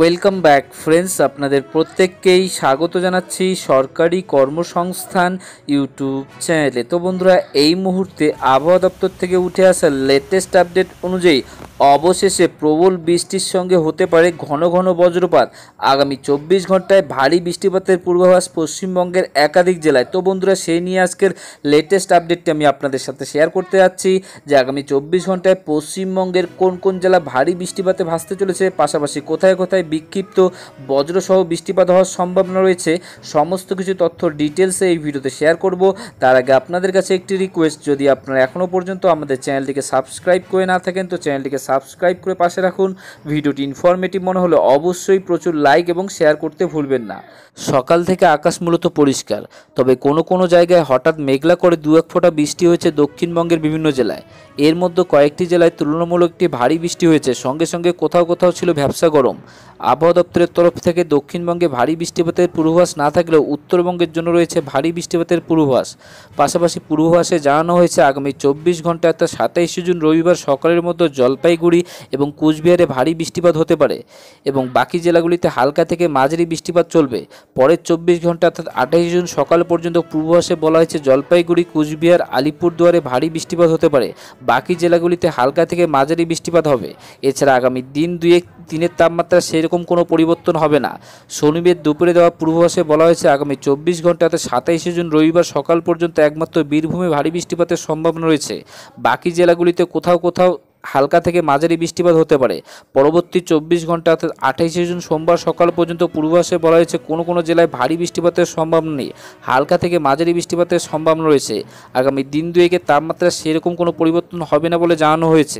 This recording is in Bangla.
ওয়েলকাম ব্যাক ফ্রেন্ডস আপনাদের প্রত্যেককেই স্বাগত জানাচ্ছি সরকারি কর্মসংস্থান ইউটিউব চ্যানেলে তো বন্ধুরা এই মুহূর্তে আবহাওয়া দপ্তর থেকে উঠে আসা লেটেস্ট আপডেট অনুযায়ী অবশেষে প্রবল বৃষ্টির সঙ্গে হতে পারে ঘন ঘন বজ্রপাত আগামী চব্বিশ ঘন্টায় ভারী বৃষ্টিপাতের পূর্বাভাস পশ্চিমবঙ্গের একাধিক জেলায় তো বন্ধুরা সেই নিয়ে আজকের লেটেস্ট আপডেটটি আমি আপনাদের সাথে শেয়ার করতে যাচ্ছি যে আগামী চব্বিশ ঘন্টায় পশ্চিমবঙ্গের কোন কোন জেলা ভারী বৃষ্টিপাতে ভাসতে চলেছে পাশাপাশি কোথায় কোথায় বিক্ষিপ্ত বজ্রসহ বৃষ্টিপাত হওয়ার সম্ভাবনা রয়েছে সমস্ত কিছু তথ্য ডিটেলসে এই ভিডিওতে শেয়ার করব তার আগে আপনাদের কাছে একটি রিকোয়েস্ট যদি আপনারা এখনও পর্যন্ত আমাদের চ্যানেলটিকে সাবস্ক্রাইব করে না থাকেন তো চ্যানেলটিকে সাবস্ক্রাইব করে পাশে রাখুন ভিডিওটি ইনফরমেটিভ মনে হলে অবশ্যই প্রচুর লাইক এবং শেয়ার করতে ভুলবেন না সকাল থেকে আকাশ মূলত পরিষ্কার তবে কোনো কোনো জায়গায় হঠাৎ মেঘলা করে দু এক ফোঁটা বৃষ্টি হয়েছে দক্ষিণবঙ্গের বিভিন্ন জেলায় এর মধ্যে কয়েকটি জেলায় তুলনামূলক একটি ভারী বৃষ্টি হয়েছে সঙ্গে সঙ্গে কোথাও কোথাও ছিল ভ্যাবসা গরম আবহাওয়া দপ্তরের তরফ থেকে দক্ষিণবঙ্গে ভারী বৃষ্টিপাতের পূর্বাভাস না থাকলেও উত্তরবঙ্গের জন্য রয়েছে ভারী বৃষ্টিপাতের পূর্বাভাস পাশাপাশি পূর্বাভাসে জানানো হয়েছে আগামী চব্বিশ ঘন্টা অর্থাৎ সাতাইশে জুন রবিবার সকালের মধ্যে জলপাইগুড়ি এবং কুচবিহারে ভারী বৃষ্টিপাত হতে পারে এবং বাকি জেলাগুলিতে হালকা থেকে মাঝারি বৃষ্টিপাত চলবে পরের চব্বিশ ঘন্টা অর্থাৎ আঠাইশে জুন সকাল পর্যন্ত পূর্বাভাসে বলা হয়েছে জলপাইগুড়ি কুচবিহার আলিপুরদুয়ারে ভারী বৃষ্টিপাত হতে পারে বাকি জেলাগুলিতে হালকা থেকে মাঝারি বৃষ্টিপাত হবে এছাড়া আগামী দিন দুয়েক দিনের তাপমাত্রা সেরকম কোনো পরিবর্তন হবে না শনিবার দুপুরে দেওয়া পূর্বাভাসে বলা হয়েছে আগামী চব্বিশ ঘন্টাতে সাতাইশে জুন রবিবার সকাল পর্যন্ত একমাত্র বীরভূমে ভারী বৃষ্টিপাতের সম্ভাবনা রয়েছে বাকি জেলাগুলিতে কোথাও কোথাও হালকা থেকে মাঝারি বৃষ্টিপাত হতে পারে পরবর্তী চব্বিশ ঘন্টা অর্থাৎ আঠাইশে জুন সোমবার সকাল পর্যন্ত পূর্বাভাসে বলা হয়েছে কোনো কোনো জেলায় ভারী বৃষ্টিপাতের সম্ভাবনা নেই হালকা থেকে মাঝারি বৃষ্টিপাতের সম্ভাবনা রয়েছে আগামী দিন দুয়েকে তাপমাত্রা সেরকম কোনো পরিবর্তন হবে না বলে জানানো হয়েছে